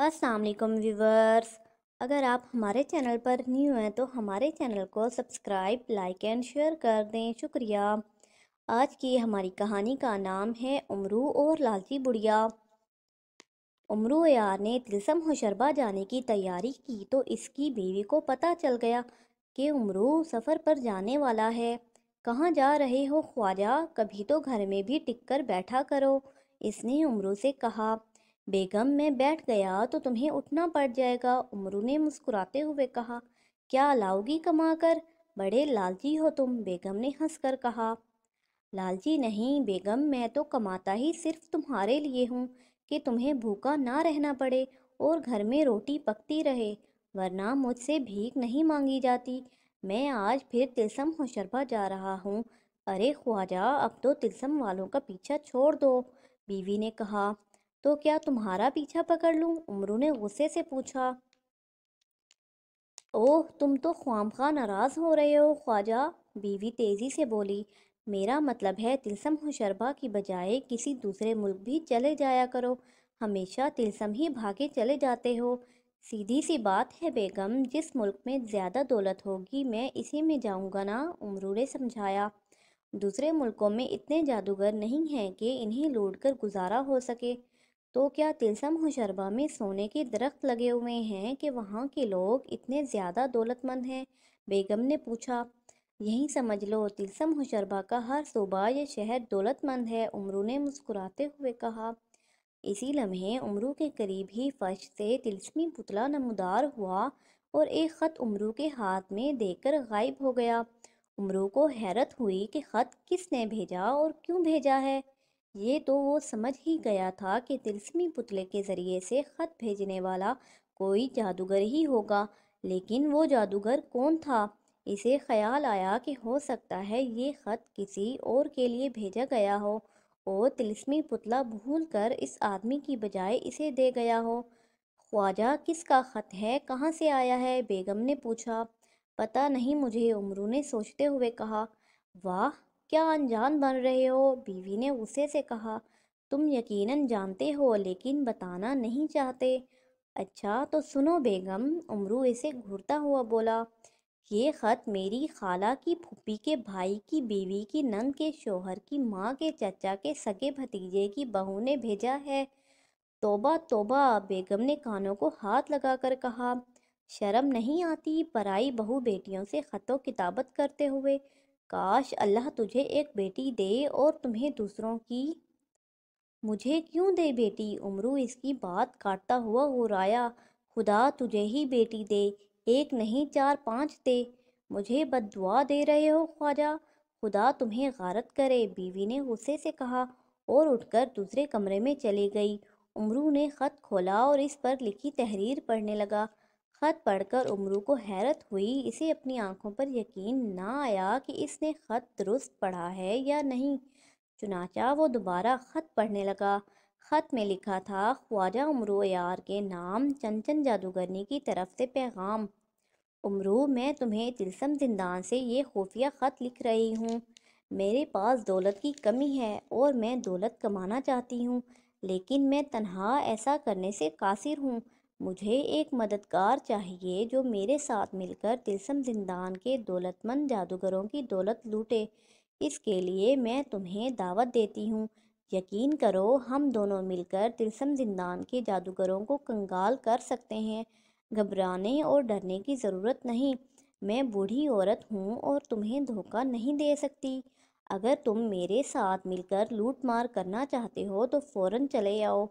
Aslam viewers अगर आप हमारे चैनल पर न्यू हैं तो हमारे चैनल को सब्सक्राइब लाइक एंड शेयर कर दें शुक्रिया आज की हमारी कहानी का नाम है उमरू और लालची बुढ़िया उमरू यार ने तिलसम होशरबा जाने की तैयारी की तो इसकी बीवी को पता चल गया कि उमरू सफ़र पर जाने वाला है कहाँ जा रहे हो ख्वाजा कभी तो घर में भी टिक कर बैठा करो इसने उमरू से कहा बेगम मैं बैठ गया तो तुम्हें उठना पड़ जाएगा उमरू ने मुस्कुराते हुए कहा क्या लाओगी कमा कर बड़े लालची हो तुम बेगम ने हंसकर कहा लालची नहीं बेगम मैं तो कमाता ही सिर्फ तुम्हारे लिए हूँ कि तुम्हें भूखा ना रहना पड़े और घर में रोटी पकती रहे वरना मुझसे भीख नहीं मांगी जाती मैं आज फिर तिलसम होशरबा जा रहा हूँ अरे ख्वाजा अब तो तिलसम वालों का पीछा छोड़ दो बीवी ने कहा तो क्या तुम्हारा पीछा पकड़ लूँ उमरू ने गुस्से से पूछा ओह तुम तो ख्वाम खा नाराज़ हो रहे हो ख्वाजा बीवी तेज़ी से बोली मेरा मतलब है तिलसम हुशरबा की बजाय किसी दूसरे मुल्क भी चले जाया करो हमेशा तिलसम ही भागे चले जाते हो सीधी सी बात है बेगम जिस मुल्क में ज़्यादा दौलत होगी मैं इसी में जाऊँगा ना उमरू ने समझाया दूसरे मुल्कों में इतने जादूगर नहीं हैं कि इन्हें लूट कर गुजारा हो सके तो क्या तिलसम हुशरबा में सोने के दरख्त लगे हुए हैं कि वहाँ के लोग इतने ज़्यादा दौलतमंद हैं बेगम ने पूछा यही समझ लो तिलसम हुशरबा का हर सूबा या शहर दौलतमंद है उमरू ने मुस्कुराते हुए कहा इसी लम्हे उमरू के करीब ही फर्श से तिलसमी पुतला नमदार हुआ और एक ख़त उमरू के हाथ में देकर गायब हो गया उमरू को हैरत हुई कि ख़त किसने भेजा और क्यों भेजा है ये तो वो समझ ही गया था कि तिलस्मी पुतले के ज़रिए से ख़त भेजने वाला कोई जादूगर ही होगा लेकिन वो जादूगर कौन था इसे ख्याल आया कि हो सकता है ये ख़त किसी और के लिए भेजा गया हो और तिलस्मी पुतला भूल कर इस आदमी की बजाय इसे दे गया हो ख्वाजा किसका ख़त है कहाँ से आया है बेगम ने पूछा पता नहीं मुझे उमरू ने सोचते हुए कहा वाह क्या अनजान बन रहे हो बीवी ने उसे से कहा तुम यकीनन जानते हो लेकिन बताना नहीं चाहते अच्छा तो सुनो बेगम उमरू इसे घूरता हुआ बोला ये ख़त मेरी खाला की फूफी के भाई की बीवी की नंद के शोहर की माँ के चचा के सगे भतीजे की बहू ने भेजा है तोबा तोबा बेगम ने कानों को हाथ लगाकर कहा शर्म नहीं आती पराई बहू बेटियों से ख़तों किताबत करते हुए काश अल्लाह तुझे एक बेटी दे और तुम्हें दूसरों की मुझे क्यों दे बेटी उमरू इसकी बात काटता हुआ राया खुदा तुझे ही बेटी दे एक नहीं चार पाँच दे मुझे बददुआ दे रहे हो ख्वाजा खुदा तुम्हें गारत करे बीवी ने गुस्से से कहा और उठकर दूसरे कमरे में चली गई उमरू ने ख़त खोला और इस पर लिखी तहरीर पढ़ने लगा ख़त पढ़कर उमरू को हैरत हुई इसे अपनी आंखों पर यकीन ना आया कि इसने ख़त दुरुस्त पढ़ा है या नहीं चुनाचा वो दोबारा ख़त पढ़ने लगा ख़त में लिखा था ख्वाजा उमरू यार के नाम चंचन जादूगरनी की तरफ से पैगाम उमरू मैं तुम्हें तिलसम जिंदान से ये खुफिया ख़त लिख रही हूँ मेरे पास दौलत की कमी है और मैं दौलत कमाना चाहती हूँ लेकिन मैं तनहा ऐसा करने से कासिर हूँ मुझे एक मददगार चाहिए जो मेरे साथ मिलकर तिलसम जिंदान के दौलतमंद जादूगरों की दौलत लूटे इसके लिए मैं तुम्हें दावत देती हूँ यकीन करो हम दोनों मिलकर तिलसम जिंदान के जादूगरों को कंगाल कर सकते हैं घबराने और डरने की ज़रूरत नहीं मैं बूढ़ी औरत हूँ और तुम्हें धोखा नहीं दे सकती अगर तुम मेरे साथ मिलकर लूट मार करना चाहते हो तो फ़ौरन चले आओ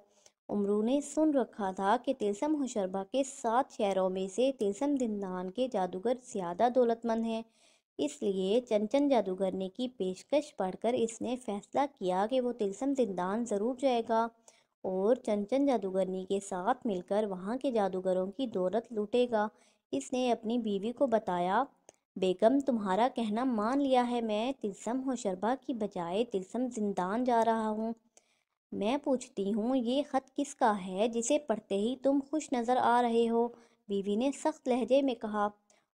उमरू ने सुन रखा था कि तिलसम होशरबा के सात शहरों में से तिलसम दिंदान के जादूगर ज़्यादा दौलतमंद हैं इसलिए चंचन जादूगर ने की पेशकश पढ़कर इसने फैसला किया कि वो तिलसम दिनदान ज़रूर जाएगा और चंचन जादूगरनी के साथ मिलकर वहाँ के जादूगरों की दौलत लूटेगा इसने अपनी बीवी को बताया बेगम तुम्हारा कहना मान लिया है मैं तिलसम होशरबा की बजाय तिलसम जिंदान जा रहा हूँ मैं पूछती हूँ ये ख़त किसका है जिसे पढ़ते ही तुम खुश नज़र आ रहे हो बीवी ने सख्त लहजे में कहा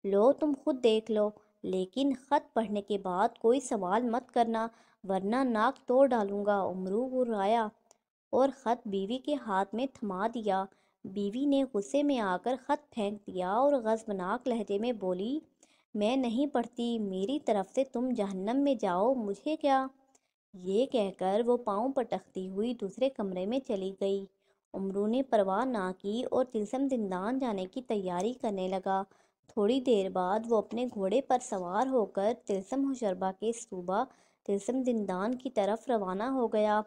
लो तुम खुद देख लो लेकिन ख़त पढ़ने के बाद कोई सवाल मत करना वरना नाक तोड़ डालूंगा उमरू गुर्राया और ख़त बीवी के हाथ में थमा दिया बीवी ने गुस्से में आकर ख़त फेंक दिया और गजबनाक लहजे में बोली मैं नहीं पढ़ती मेरी तरफ से तुम जहन्नम में जाओ मुझे क्या ये कहकर वो पाँव पटकती हुई दूसरे कमरे में चली गई उमरू ने परवाह ना की और तिलसम दिनदान जाने की तैयारी करने लगा थोड़ी देर बाद वो अपने घोड़े पर सवार होकर तिलसम हुशरबा के सूबा तिलसम दिनदान की तरफ रवाना हो गया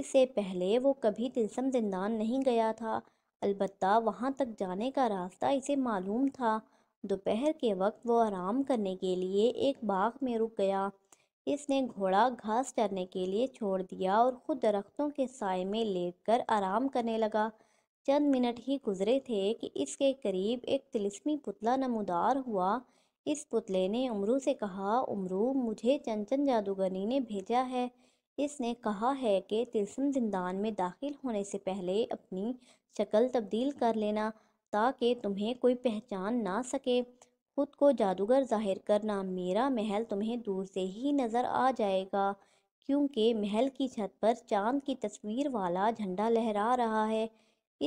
इससे पहले वो कभी तिलसम दिनदान नहीं गया था अलबत् वहाँ तक जाने का रास्ता इसे मालूम था दोपहर के वक्त वो आराम करने के लिए एक बाग में रुक गया इसने घोड़ा घास चरने के लिए छोड़ दिया और खुद दरख्तों के साय में लेटकर आराम करने लगा चंद मिनट ही गुजरे थे कि इसके करीब एक तिलस्मी पुतला नमोदार हुआ इस पुतले ने उमरू से कहा उमरू मुझे चंचन जादूगरनी ने भेजा है इसने कहा है कि तिलस्म जिंदान में दाखिल होने से पहले अपनी शक्ल तब्दील कर लेना ताकि तुम्हें कोई पहचान ना सके खुद को जादूगर जाहिर करना मेरा महल तुम्हें दूर से ही नज़र आ जाएगा क्योंकि महल की छत पर चांद की तस्वीर वाला झंडा लहरा रहा है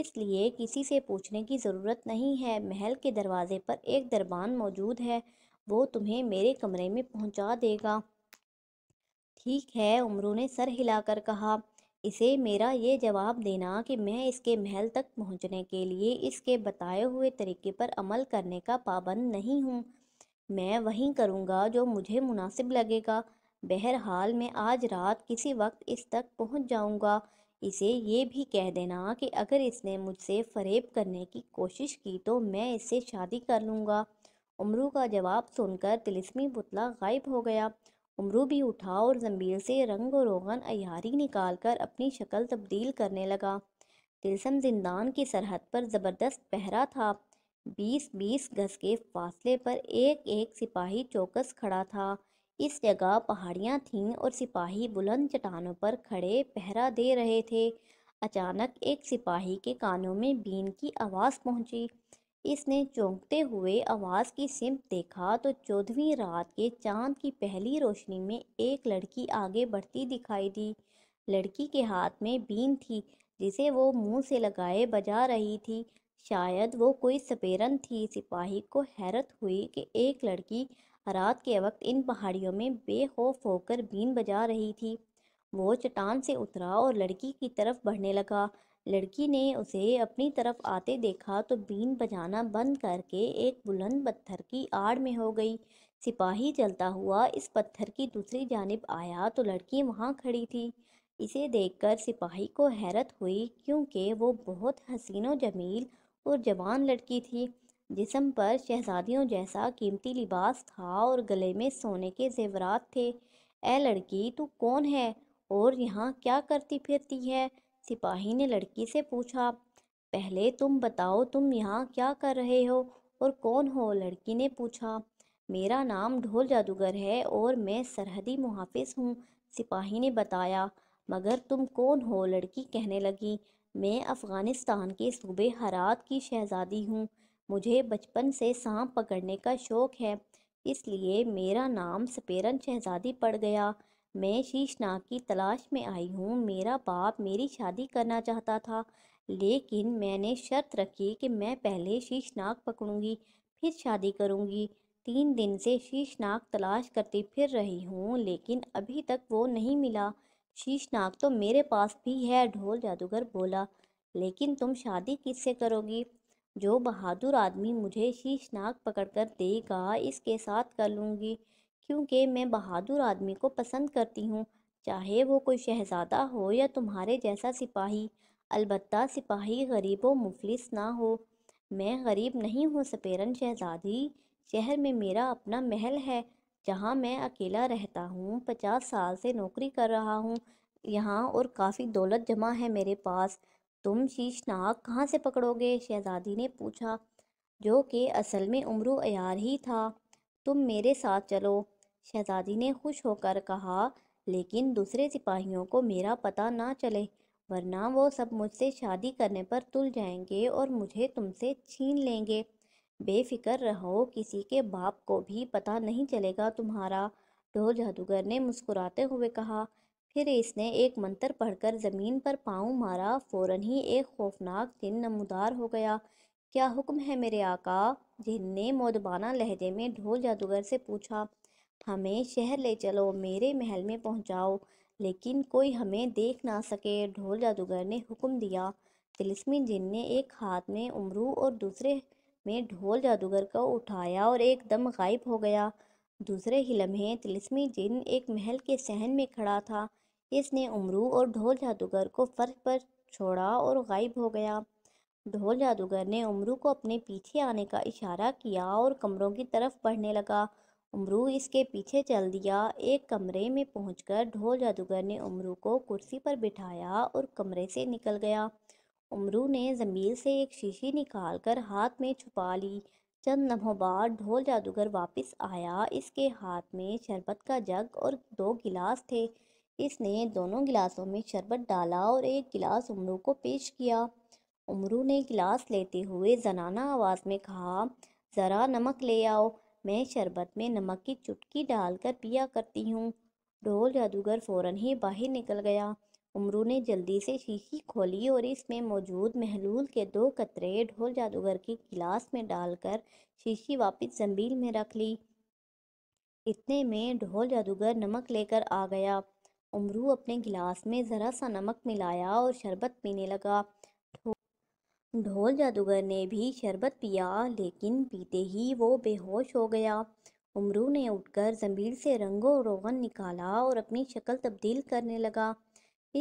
इसलिए किसी से पूछने की ज़रूरत नहीं है महल के दरवाजे पर एक दरबान मौजूद है वो तुम्हें मेरे कमरे में पहुंचा देगा ठीक है उमरू ने सर हिलाकर कहा इसे मेरा ये जवाब देना कि मैं इसके महल तक पहुंचने के लिए इसके बताए हुए तरीके पर अमल करने का पाबंद नहीं हूँ मैं वही करूँगा जो मुझे मुनासिब लगेगा बहरहाल मैं आज रात किसी वक्त इस तक पहुँच जाऊँगा इसे ये भी कह देना कि अगर इसने मुझसे फरेब करने की कोशिश की तो मैं इससे शादी कर लूँगा उमरू का जवाब सुनकर तिलस्मी पुतला गायब हो गया उमरू भी उठा और जमील से रंग और रोगन अयारी निकाल कर अपनी शक्ल तब्दील करने लगा तिलसम जिंदान की सरहद पर ज़बरदस्त पहरा था बीस बीस गज के फासले पर एक एक सिपाही चौकस खड़ा था इस जगह पहाड़ियाँ थीं और सिपाही बुलंद चट्टानों पर खड़े पहरा दे रहे थे अचानक एक सिपाही के कानों में बीन की आवाज़ पहुंची इसने चौंकते हुए आवाज़ की सिमत देखा तो चौदहवीं रात के चांद की पहली रोशनी में एक लड़की आगे बढ़ती दिखाई दी लड़की के हाथ में बीन थी जिसे वो मुंह से लगाए बजा रही थी शायद वो कोई सपेरन थी सिपाही को हैरत हुई कि एक लड़की रात के वक्त इन पहाड़ियों में बेखौफ होकर बीन बजा रही थी वो चट्टान से उतरा और लड़की की तरफ बढ़ने लगा लड़की ने उसे अपनी तरफ आते देखा तो बीन बजाना बंद करके एक बुलंद पत्थर की आड़ में हो गई सिपाही चलता हुआ इस पत्थर की दूसरी जानब आया तो लड़की वहाँ खड़ी थी इसे देखकर सिपाही को हैरत हुई क्योंकि वो बहुत हसीनो जमील और जवान लड़की थी जिसम पर शहजादियों जैसा कीमती लिबास था और गले में सोने के जेवरात थे ए लड़की तू कौन है और यहाँ क्या करती फिरती है सिपाही ने लड़की से पूछा पहले तुम बताओ तुम यहाँ क्या कर रहे हो और कौन हो लड़की ने पूछा मेरा नाम ढोल जादूगर है और मैं सरहदी मुहाफिज हूँ सिपाही ने बताया मगर तुम कौन हो लड़की कहने लगी मैं अफ़गानिस्तान के सूबे हरात की शहज़ादी हूँ मुझे बचपन से सांप पकड़ने का शौक़ है इसलिए मेरा नाम सपेरन शहज़ादी पड़ गया मैं शीशनाग की तलाश में आई हूँ मेरा बाप मेरी शादी करना चाहता था लेकिन मैंने शर्त रखी कि मैं पहले शीशनाग पकड़ूंगी फिर शादी करूंगी तीन दिन से शीशनाग तलाश करती फिर रही हूँ लेकिन अभी तक वो नहीं मिला शीशनाग तो मेरे पास भी है ढोल जादूगर बोला लेकिन तुम शादी किससे करोगी जो बहादुर आदमी मुझे शीशनाग पकड़कर देगा इसके साथ कर लूँगी क्योंकि मैं बहादुर आदमी को पसंद करती हूँ चाहे वो कोई शहजादा हो या तुम्हारे जैसा सिपाही अलबत् सिपाही गरीब व मुफलिस ना हो मैं गरीब नहीं हूँ सपेरन शहजादी शहर में मेरा अपना महल है जहाँ मैं अकेला रहता हूँ पचास साल से नौकरी कर रहा हूँ यहाँ और काफ़ी दौलत जमा है मेरे पास तुम शीशनाक कहाँ से पकड़ोगे शहजादी ने पूछा जो कि असल में उम्र अयार ही था तुम मेरे साथ चलो शहजादी ने खुश होकर कहा लेकिन दूसरे सिपाहियों को मेरा पता ना चले वरना वो सब मुझसे शादी करने पर तुल जाएंगे और मुझे तुमसे छीन लेंगे बेफिक्र रहो किसी के बाप को भी पता नहीं चलेगा तुम्हारा ढोल जादूगर ने मुस्कुराते हुए कहा फिर इसने एक मंत्र पढ़कर ज़मीन पर पाँव मारा फौरन ही एक खौफनाक जिन नमदार हो गया क्या हुक्म है मेरे आका जिन ने मोदबाना लहजे में ढोल जादूगर से पूछा हमें शहर ले चलो मेरे महल में पहुंचाओ लेकिन कोई हमें देख ना सके ढोल जादूगर ने हुक्म दिया तिलस्मी जिन ने एक हाथ में उमरू और दूसरे में ढोल जादूगर को उठाया और एकदम गायब हो गया दूसरे ही लम्हे तिलस्मी जिन एक महल के सहन में खड़ा था इसने उमरू और ढोल जादूगर को फर्श पर छोड़ा और गायब हो गया ढोल जादूगर ने उमरू को अपने पीछे आने का इशारा किया और कमरों की तरफ बढ़ने लगा उमरू इसके पीछे चल दिया एक कमरे में पहुंचकर ढोल जादूगर ने उमरू को कुर्सी पर बिठाया और कमरे से निकल गया उमरू ने जमील से एक शीशी निकालकर हाथ में छुपा ली चंद लम्हों बाद ढोल जादूगर वापस आया इसके हाथ में शरबत का जग और दो गिलास थे इसने दोनों गिलासों में शरबत डाला और एक गिलास उमरू को पेश किया उमरू ने गिलास लेते हुए जनाना आवाज़ में कहा ज़रा नमक ले आओ मैं शरबत में नमक की चुटकी डालकर पिया करती हूँ ढोल जादूगर फौरन ही बाहर निकल गया उमरू ने जल्दी से शीशी खोली और इसमें मौजूद महलूल के दो कतरे ढोल जादूगर की गिलास में डालकर शीशी वापस जंबील में रख ली इतने में ढोल जादूगर नमक लेकर आ गया उमरू अपने गिलास में ज़रा सा नमक मिलाया और शरबत पीने लगा ढोल जादूगर ने भी शरबत पिया लेकिन पीते ही वो बेहोश हो गया उमरू ने उठकर जमीर से रंगो रोगन निकाला और अपनी शक्ल तब्दील करने लगा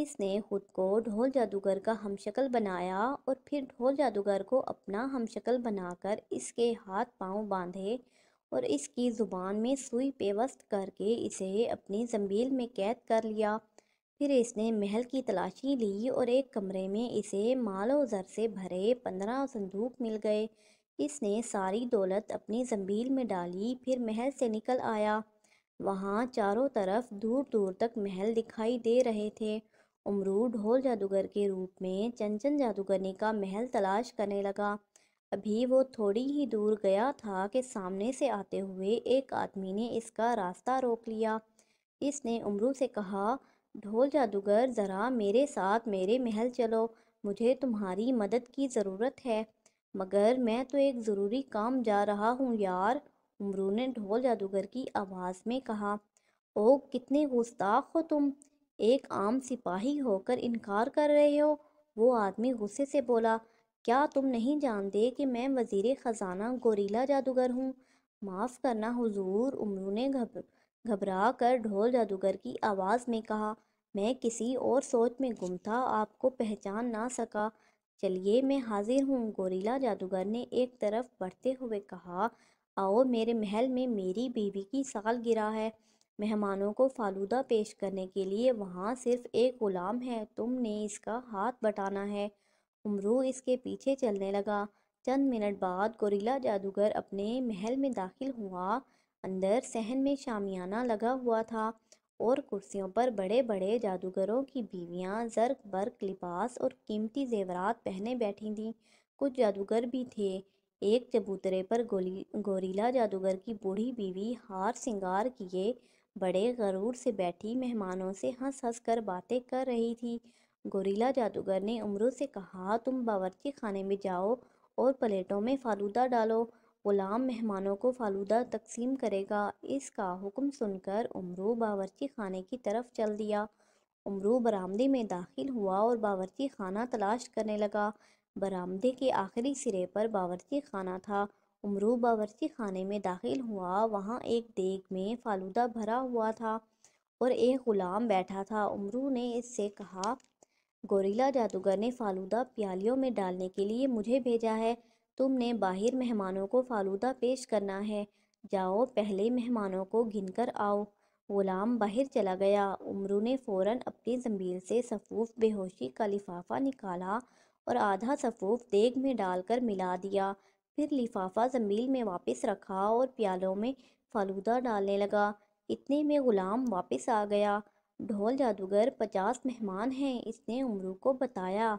इसने खुद को ढोल जादूगर का हम शक्ल बनाया और फिर ढोल जादूगर को अपना हम शक्ल बनाकर इसके हाथ पांव बांधे और इसकी ज़ुबान में सुई पेवस्त करके इसे अपनी जमील में कैद कर लिया फिर इसने महल की तलाशी ली और एक कमरे में इसे मालो जर से भरे पंद्रह संदूक मिल गए इसने सारी दौलत अपनी जम्बील में डाली फिर महल से निकल आया वहाँ चारों तरफ दूर दूर तक महल दिखाई दे रहे थे उमरू ढोल जादूगर के रूप में चंचन जादूगरनी का महल तलाश करने लगा अभी वो थोड़ी ही दूर गया था कि सामने से आते हुए एक आदमी ने इसका रास्ता रोक लिया इसने उमरू से कहा ढोल जादूगर ज़रा मेरे साथ मेरे महल चलो मुझे तुम्हारी मदद की ज़रूरत है मगर मैं तो एक ज़रूरी काम जा रहा हूँ यार उमरू ने ढोल जादूगर की आवाज़ में कहा ओ कितने गुस्ताख हो तुम एक आम सिपाही होकर इनकार कर रहे हो वो आदमी गुस्से से बोला क्या तुम नहीं जानते कि मैं वज़ीर ख़जाना गोरीला जादूगर हूँ माफ़ करना हुजूर उमरू ने घब घबरा कर ढोल जादूगर की आवाज़ में कहा मैं किसी और सोच में गुम था आपको पहचान ना सका चलिए मैं हाजिर हूँ गोरीला जादूगर ने एक तरफ बढ़ते हुए कहा आओ मेरे महल में मेरी बीवी की साल गिरा है मेहमानों को फालूदा पेश करने के लिए वहाँ सिर्फ एक गुलाम है तुमने इसका हाथ बटाना है उमरू इसके पीछे चलने लगा चंद मिनट बाद गोरीला जादूगर अपने महल में दाखिल हुआ अंदर सहन में शामियाना लगा हुआ था और कुर्सियों पर बड़े बड़े जादूगरों की बीवियां जर्क बर्क लिबास और कीमती जेवरात पहने बैठी थीं कुछ जादूगर भी थे एक चबूतरे पर गोली गोरीला जादूगर की बूढ़ी बीवी हार सिंगार किए बड़े गरूर से बैठी मेहमानों से हंस हंस कर बातें कर रही थी गोरीला जादूगर ने उम्रों से कहा तुम बावर्ची खाने में जाओ और प्लेटों में फालूदा डालो ग़ुलाम मेहमानों को फ़ालूदा तकसीम करेगा इसका हुक्म सुनकर उमरू बावरची खाने की तरफ चल दिया उमरू बरामदे में दाखिल हुआ और बावरची खाना तलाश करने लगा बरामदे के आखिरी सिरे पर बावरची खाना था उमरू बावरची खाने में दाखिल हुआ वहाँ एक देग में फालूदा भरा हुआ था और एक ग़ुलाम बैठा था उमरू ने इससे कहा गोरीला जादूगर ने फालूदा प्यालियों में डालने के लिए मुझे भेजा है तुमने बाहर मेहमानों को फालूदा पेश करना है जाओ पहले मेहमानों को कर आओ ग़ुलाम बाहर चला गया उमरू ने फ़ौरन अपनी जमील से सफ़ूफ बेहोशी का लिफाफा निकाला और आधा सफ़ूफ देग में डालकर मिला दिया फिर लिफाफा जमील में वापस रखा और प्यालों में फालूदा डालने लगा इतने में ग़ुलाम वापस आ गया ढोल जादूगर पचास मेहमान हैं इसने उमरू को बताया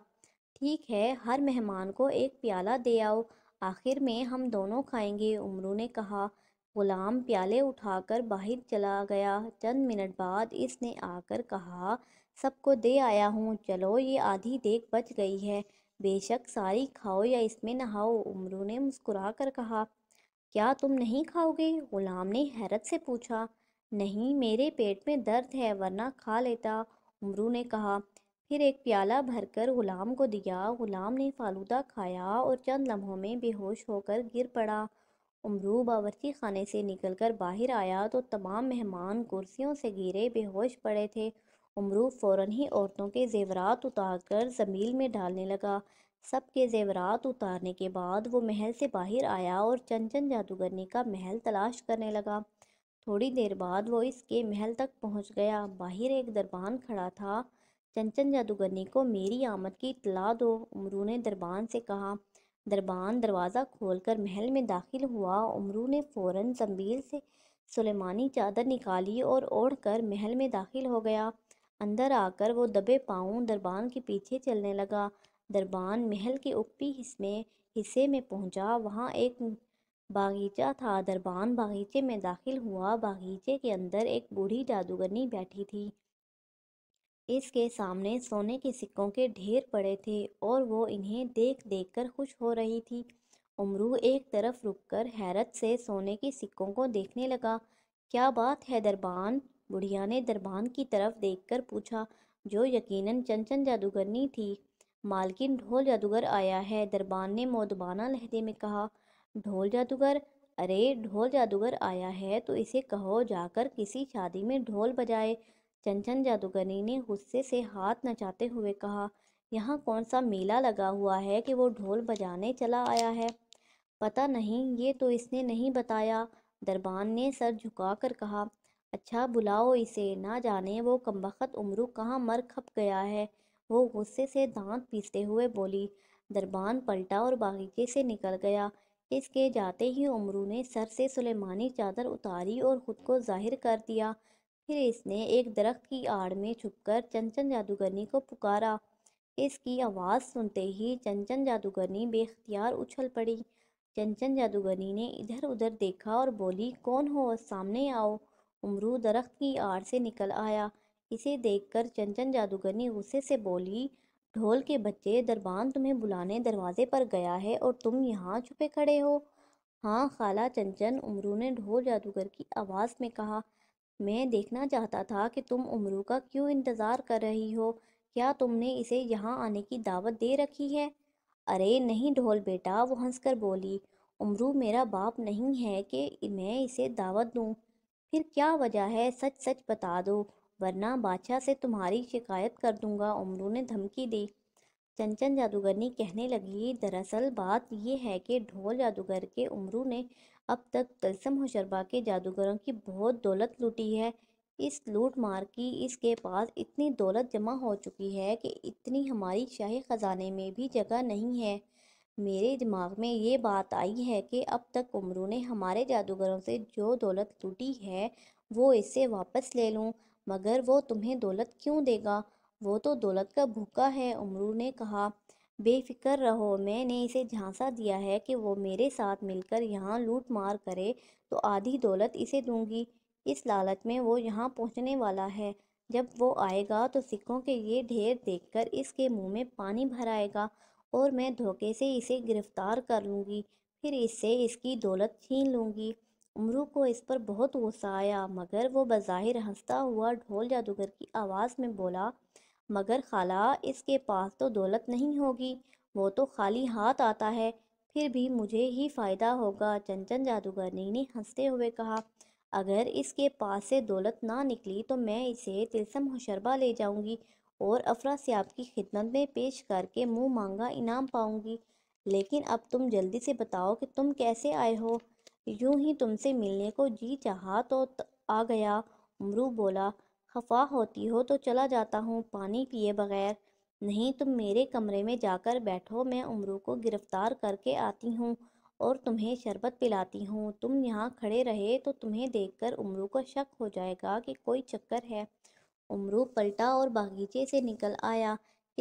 ठीक है हर मेहमान को एक प्याला दे आओ आखिर में हम दोनों खाएंगे उमरू ने कहा गुलाम प्याले उठाकर बाहर चला गया चंद मिनट बाद इसने आकर कहा सबको दे आया हूँ चलो ये आधी देख बच गई है बेशक सारी खाओ या इसमें नहाओ उमरू ने मुस्कुरा कर कहा क्या तुम नहीं खाओगे गुलाम ने हैरत से पूछा नहीं मेरे पेट में दर्द है वरना खा लेता उमरू ने कहा फिर एक प्याला भरकर ग़ुलाम को दिया ग़ुलाम ने फालूदा खाया और चंद लम्हों में बेहोश होकर गिर पड़ा उमरू बावर्ची खाने से निकलकर बाहर आया तो तमाम मेहमान कुर्सियों से गिरे बेहोश पड़े थे उमरू फौरन ही औरतों के जेवरात उतारकर ज़मील में डालने लगा सब के जेवरात उतारने के बाद वो महल से बाहर आया और चंचन जादूगरनी का महल तलाश करने लगा थोड़ी देर बाद वो इसके महल तक पहुंच गया बाहर एक दरबान खड़ा था चंचन जादूगरनी को मेरी आमद की इतला दो उमरू ने दरबान से कहा दरबान दरवाज़ा खोलकर महल में दाखिल हुआ उमरू ने फौरन जम्बील से सुलेमानी चादर निकाली और ओढ़ कर महल में दाखिल हो गया अंदर आकर वो दबे पाँव दरबान के पीछे चलने लगा दरबान महल के ऊपरी हिस्से हिस्से में पहुंचा वहाँ एक बागीचा था दरबान बागीचे में दाखिल हुआ बागीचे के अंदर एक बूढ़ी जादूगरनी बैठी थी इसके सामने सोने के सिक्कों के ढेर पड़े थे और वो इन्हें देख देख कर खुश हो रही थी उमरू एक तरफ रुककर हैरत से सोने के सिक्कों को देखने लगा क्या बात है दरबान बुढ़िया ने दरबान की तरफ देखकर पूछा जो यकीनन चंचन जादूगरनी थी मालकिन ढोल जादूगर आया है दरबान ने मोदबाना लहजे में कहा ढोल जादूगर अरे ढोल जादूगर आया है तो इसे कहो जाकर किसी शादी में ढोल बजाए चंचन जादूगरनी ने गुस्से से हाथ नचाते हुए कहा यहाँ कौन सा मेला लगा हुआ है कि वो ढोल बजाने चला आया है पता नहीं ये तो इसने नहीं बताया दरबान ने सर झुकाकर कहा अच्छा बुलाओ इसे ना जाने वो कमबख्त उमरू कहाँ मर खप गया है वो गुस्से से दांत पीसते हुए बोली दरबान पलटा और बागीचे से निकल गया इसके जाते ही उमरू ने सर से सुलेमानी चादर उतारी और ख़ुद को जाहिर कर दिया फिर इसने एक दरख्त की आड़ में छुपकर चंचन जादूगरनी को पुकारा इसकी आवाज़ सुनते ही चंचन जादूगरनी बेख्तियार उछल पड़ी चंचन जादूगरनी ने इधर उधर देखा और बोली कौन हो सामने आओ उमरू दरख्त की आड़ से निकल आया इसे देखकर चंचन जादूगरनी गुस्से से बोली ढोल के बच्चे दरबान तुम्हें बुलाने दरवाजे पर गया है और तुम यहाँ छुपे खड़े हो हाँ खाला चंचन उमरू ने ढोल जादूगर की आवाज़ में कहा मैं देखना चाहता था कि तुम उमरू का क्यों इंतज़ार कर रही हो क्या तुमने इसे यहाँ आने की दावत दे रखी है अरे नहीं ढोल बेटा वो हंसकर बोली उमरू मेरा बाप नहीं है कि मैं इसे दावत दूँ फिर क्या वजह है सच सच बता दो वरना बादशाह से तुम्हारी शिकायत कर दूंगा उमरू ने धमकी दी चंचन जादूगरनी कहने लगी दरअसल बात यह है कि ढोल जादूगर के उमरू ने अब तक तलसम होशरबा के जादूगरों की बहुत दौलत लूटी है इस लूट मार की इसके पास इतनी दौलत जमा हो चुकी है कि इतनी हमारी शाही ख़जाने में भी जगह नहीं है मेरे दिमाग में ये बात आई है कि अब तक उमरू ने हमारे जादूगरों से जो दौलत लूटी है वो इसे वापस ले लूँ मगर वो तुम्हें दौलत क्यों देगा वो तो दौलत का भूखा है उमरू ने कहा बेफिक्र रहो मैंने इसे झांसा दिया है कि वो मेरे साथ मिलकर यहाँ लूट मार करे तो आधी दौलत इसे दूंगी इस लालच में वो यहाँ पहुँचने वाला है जब वो आएगा तो सिक्कों के ये ढेर देखकर इसके मुंह में पानी भर आएगा और मैं धोखे से इसे गिरफ्तार कर लूँगी फिर इससे इसकी दौलत छीन लूँगी उमरू को इस पर बहुत गुस्सा आया मगर वो बज़ाहिर हंसता हुआ ढोल जादूगर की आवाज़ में बोला मगर खाला इसके पास तो दौलत नहीं होगी वो तो खाली हाथ आता है फिर भी मुझे ही फ़ायदा होगा चंचन जादूगरनी ने हंसते हुए कहा अगर इसके पास से दौलत ना निकली तो मैं इसे तिलसम होशरबा ले जाऊंगी और अफरा सियाब की खिदमत में पेश करके मुंह मांगा इनाम पाऊंगी लेकिन अब तुम जल्दी से बताओ कि तुम कैसे आए हो यूं ही तुमसे मिलने को जी चाहा तो आ गया उमरू बोला खफा होती हो तो चला जाता हूँ पानी पिए बगैर नहीं तुम मेरे कमरे में जाकर बैठो मैं उमरू को गिरफ्तार करके आती हूँ और तुम्हें शरबत पिलाती हूँ तुम यहाँ खड़े रहे तो तुम्हें देखकर उमरू को शक हो जाएगा कि कोई चक्कर है उमरू पलटा और बागीचे से निकल आया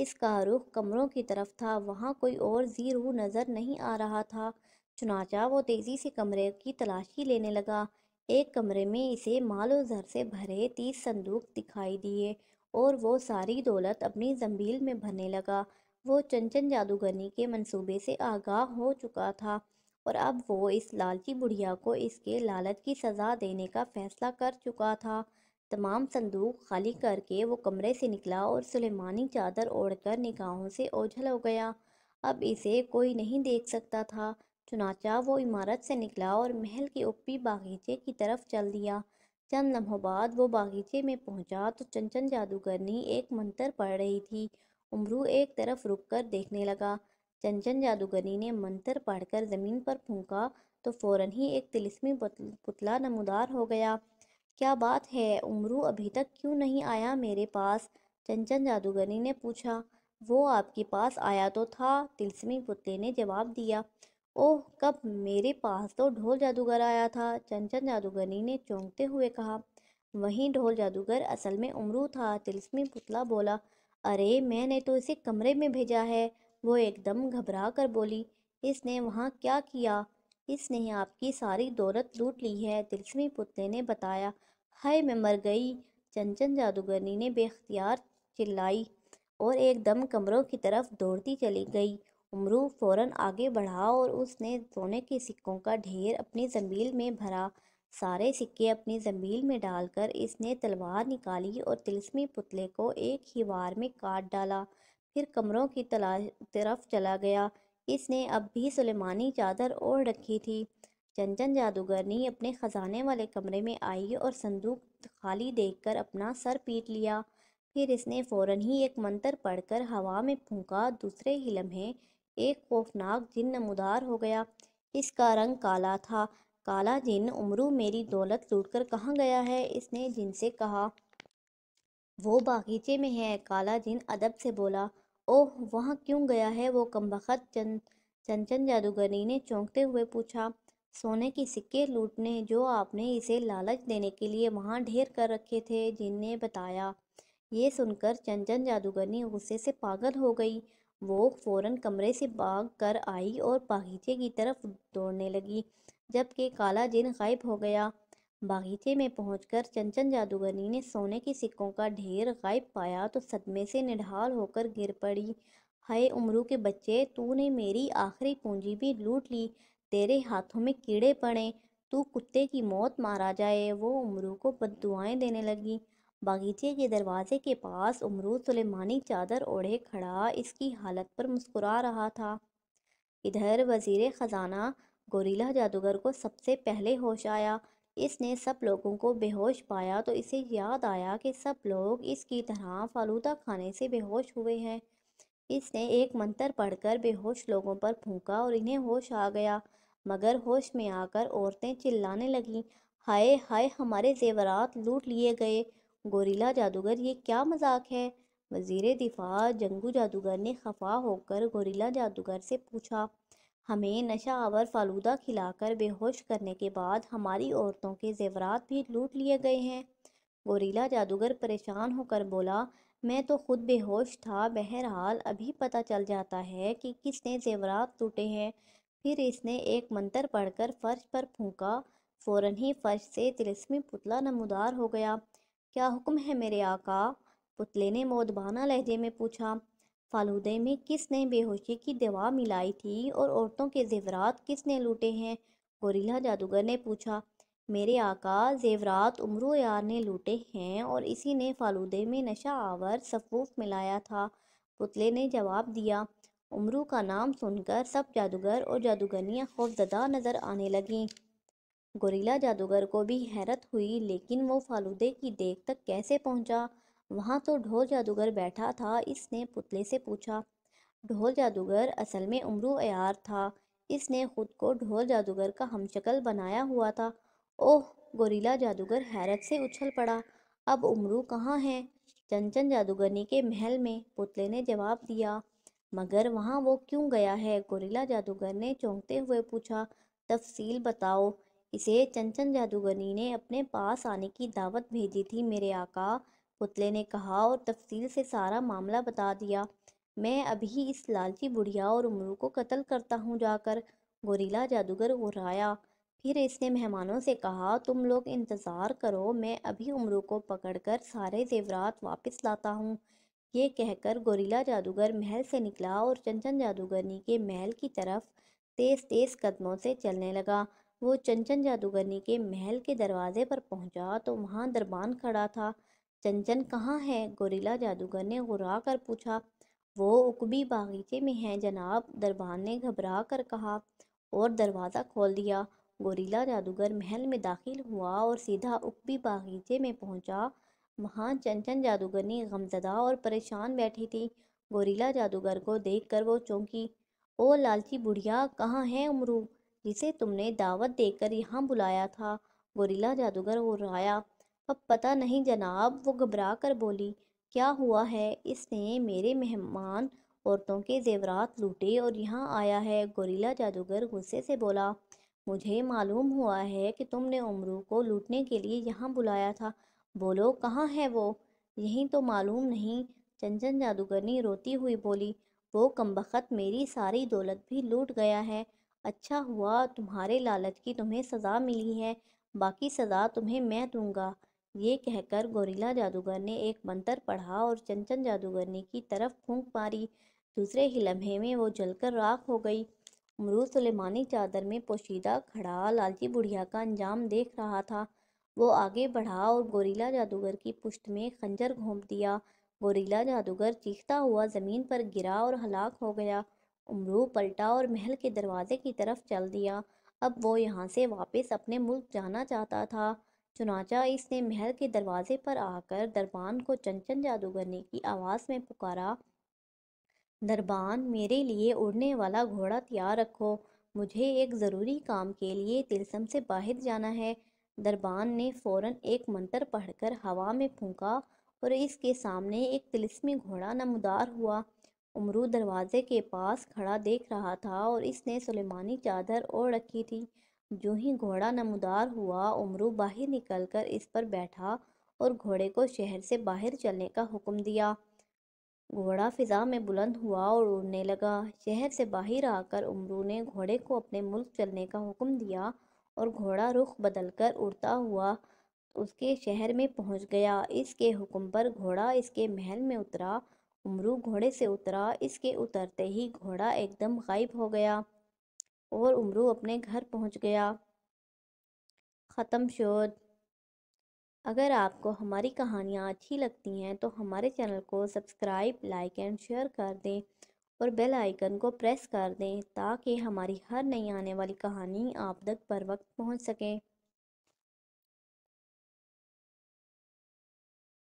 इसका रुख कमरों की तरफ था वहाँ कोई और जीरू नज़र नहीं आ रहा था चुनाचा वो तेज़ी से कमरे की तलाशी लेने लगा एक कमरे में इसे मालो जर से भरे तीस संदूक दिखाई दिए और वो सारी दौलत अपनी जम्बील में भरने लगा वो चंचन जादूगरनी के मंसूबे से आगाह हो चुका था और अब वो इस लालची बुढ़िया को इसके लालच की सज़ा देने का फैसला कर चुका था तमाम संदूक खाली करके वो कमरे से निकला और सुलेमानी चादर ओढ़कर निगाहों से ओझल हो गया अब इसे कोई नहीं देख सकता था चुनाचा वो इमारत से निकला और महल के ऊपरी बागीचे की तरफ चल दिया चंद लम्हों बाद वो बागीचे में पहुंचा तो चंचन जादूगरनी एक मंत्र पढ़ रही थी उमरू एक तरफ रुककर देखने लगा चंचन जादूगरनी ने मंत्र पढ़कर ज़मीन पर फूंका तो फौरन ही एक तिलिस्मी पुतला नमदार हो गया क्या बात है उमरू अभी तक क्यों नहीं आया मेरे पास चंचन जादूगरनी ने पूछा वो आपके पास आया तो था तिलस्मी पुतले ने जवाब दिया ओह कब मेरे पास तो ढोल जादूगर आया था चंचन जादूगरनी ने चौंकते हुए कहा वहीं ढोल जादूगर असल में उमरू था तिलस्मी पुतला बोला अरे मैंने तो इसे कमरे में भेजा है वो एकदम घबरा कर बोली इसने वहाँ क्या किया इसने आपकी सारी दौलत लूट ली है तिलस्मी पुतले ने बताया हाय मैं मर गई चंचन जादूगरनी ने बेख्तियार चिल्लाई और एकदम कमरों की तरफ दौड़ती चली गई उमरू फौरन आगे बढ़ा और उसने सोने के सिक्कों का ढेर अपनी जमील में भरा सारे सिक्के अपनी जमील में डालकर इसने तलवार निकाली और तिलस्मी पुतले को एक ही वार में काट डाला फिर कमरों की तलाश तरफ चला गया इसने अब भी सुलेमानी चादर ओढ़ रखी थी चंचन जादूगरनी अपने ख़जाने वाले कमरे में आई और संदूक खाली देखकर अपना सर पीट लिया फिर इसने फौरन ही एक मंत्र पढ़कर हवा में फूंका दूसरे ही लम्हे एक खौफनाक जिन मुदार हो गया इसका रंग काला था काला जिन उमरू मेरी दौलत लूट कर कहाँ गया है इसने जिन से कहा वो बागीचे में है काला जिन अदब से बोला ओह वहाँ क्यों गया है वो कमबख्त चन चंचन जादूगरनी ने चौंकते हुए पूछा सोने की सिक्के लूटने जो आपने इसे लालच देने के लिए वहाँ ढेर कर रखे थे जिन ने बताया ये सुनकर चंचन जादूगरनी गुस्से से पागल हो गई वो फौरन कमरे से भाग कर आई और बागीचे की तरफ दौड़ने लगी जबकि काला जिन गायब हो गया बागीचे में पहुंचकर चंचन जादूगरनी ने सोने के सिक्कों का ढेर गायब पाया तो सदमे से निढाल होकर गिर पड़ी हाय उमरू के बच्चे तूने मेरी आखिरी पूंजी भी लूट ली तेरे हाथों में कीड़े पड़े तू कुत्ते की मौत मारा जाए वो उमरू को दुआएँ देने लगी बागीचे के दरवाजे के पास उमरूद सुलेमानी चादर ओढ़े खड़ा इसकी हालत पर मुस्कुरा रहा था इधर वजीर ख़जाना गोरीला जादूगर को सबसे पहले होश आया इसने सब लोगों को बेहोश पाया तो इसे याद आया कि सब लोग इसकी तरह फालूदा खाने से बेहोश हुए हैं इसने एक मंत्र पढ़कर बेहोश लोगों पर फूका और इन्हें होश आ गया मगर होश में आकर औरतें चिल्लाने लगीं हाय हाय हमारे जेवरात लूट लिए गए गोरीला जादूगर ये क्या मजाक है वजीर दिफा जंगू जादूगर ने खफा होकर गोरीला जादूगर से पूछा हमें नशा आवर फालूदा खिलाकर बेहोश करने के बाद हमारी औरतों के जेवरात भी लूट लिए गए हैं गोरीला जादूगर परेशान होकर बोला मैं तो खुद बेहोश था बहरहाल अभी पता चल जाता है कि किसने जेवरात टूटे हैं फिर इसने एक मंत्र पढ़कर फर्श पर फूंका फौरन ही फर्श से तिलस्मी पुतला नमदार हो गया क्या हुक्म है मेरे आका पुतले ने मोदबाना लहजे में पूछा फालूदे में किसने बेहोशी की दवा मिलाई थी और औरतों के जेवरात किसने लूटे हैं गोरीला जादूगर ने पूछा मेरे आका जेवरात उम्र यार ने लूटे हैं और इसी ने फालूदे में नशा आवर सफूफ मिलाया था पुतले ने जवाब दिया उम्रू का नाम सुनकर सब जादूगर और जादूगरियाँ खौफजदा नज़र आने लगीं गोरीला जादूगर को भी हैरत हुई लेकिन वो फालूदे की देख तक कैसे पहुंचा वहां तो ढोल जादूगर बैठा था इसने पुतले से पूछा ढोल जादूगर असल में उमरू अयार था इसने खुद को ढोल जादूगर का हमशक्ल बनाया हुआ था ओह गोरीला जादूगर हैरत से उछल पड़ा अब उमरू कहाँ है चंचन जादूगरनी के महल में पुतले ने जवाब दिया मगर वहाँ वो क्यों गया है गोरीला जादूगर ने चौंकते हुए पूछा तफसील बताओ इसे चंचन जादूगरनी ने अपने पास आने की दावत भेजी थी मेरे आका पुतले ने कहा और तफसील से सारा मामला बता दिया मैं अभी इस लालची बुढ़िया और उमरू को कत्ल करता हूँ जाकर गोरीला जादूगर उराया फिर इसने मेहमानों से कहा तुम लोग इंतज़ार करो मैं अभी उमरू को पकड़कर सारे जेवरात वापस लाता हूँ ये कहकर गोरीला जादूगर महल से निकला और चंचन जादूगरनी के महल की तरफ तेज़ तेज़ कदमों से चलने लगा वो चंचन जादूगरनी के महल के दरवाजे पर पहुंचा तो वहां दरबान खड़ा था चंचन कहाँ है गोरीला जादूगर ने घुरा कर पूछा वो उकबी बागीचे में है जनाब दरबान ने घबरा कर कहा और दरवाज़ा खोल दिया गोरीला जादूगर महल में दाखिल हुआ और सीधा उकबी बागीचे में पहुंचा वहाँ चंचन जादूगरनी गमजदा और परेशान बैठी थी गोरीला जादूगर को देखकर वो चौंकी ओ लालची बुढ़िया कहाँ है उमरू जिसे तुमने दावत देकर यहाँ बुलाया था गोरीला जादूगर और आया अब पता नहीं जनाब वो घबरा कर बोली क्या हुआ है इसने मेरे मेहमान औरतों के जेवरात लूटे और यहाँ आया है गोरीला जादूगर गुस्से से बोला मुझे मालूम हुआ है कि तुमने उमरू को लूटने के लिए यहाँ बुलाया था बोलो कहाँ है वो यहीं तो मालूम नहीं चंचन जादूगरनी रोती हुई बोली वो कमबख्त मेरी सारी दौलत भी लूट गया है अच्छा हुआ तुम्हारे लालच की तुम्हें सज़ा मिली है बाकी सज़ा तुम्हें मैं दूंगा ये कहकर गोरीला जादूगर ने एक मंत्र पढ़ा और चंचन जादूगरनी की तरफ फूंक मारी दूसरे ही लम्हे में वो जलकर राख हो गई अमरूद सुलेमानी चादर में पोशीदा खड़ा लालची बुढ़िया का अंजाम देख रहा था वो आगे बढ़ा और गोरीला जादूगर की पुष्ट में खंजर घोंप दिया गोरीला जादूगर चीखता हुआ ज़मीन पर गिरा और हलाक हो गया उमरू पलटा और महल के दरवाजे की तरफ चल दिया अब वो यहाँ से वापस अपने मुल्क जाना चाहता था चुनाचा इसने महल के दरवाजे पर आकर दरबान को चंचन जादूगरने की आवाज़ में पुकारा दरबान मेरे लिए उड़ने वाला घोड़ा तैयार रखो मुझे एक ज़रूरी काम के लिए तिलसम से बाहर जाना है दरबान ने फौरन एक मंत्र पढ़कर हवा में फूंका और इसके सामने एक तिलस्मी घोड़ा नमदार हुआ उमरू दरवाजे के पास खड़ा देख रहा था और इसने सुलेमानी चादर ओढ़ रखी थी जो ही घोड़ा नमदार हुआ उमरू बाहर निकलकर इस पर बैठा और घोड़े को शहर से बाहर चलने का हुक्म दिया घोड़ा फिजा में बुलंद हुआ और उड़ने लगा शहर से बाहर आकर उमरू ने घोड़े को अपने मुल्क चलने का हुक्म दिया और घोड़ा रुख बदलकर उड़ता हुआ उसके शहर में पहुंच गया इसके हुक्म पर घोड़ा इसके महल में उतरा उमरू घोड़े से उतरा इसके उतरते ही घोड़ा एकदम गायब हो गया और उमरू अपने घर पहुंच गया ख़त्म शोध अगर आपको हमारी कहानियाँ अच्छी लगती हैं तो हमारे चैनल को सब्सक्राइब लाइक एंड शेयर कर दें और बेल आइकन को प्रेस कर दें ताकि हमारी हर नई आने वाली कहानी आप तक पर वक्त पहुँच सकें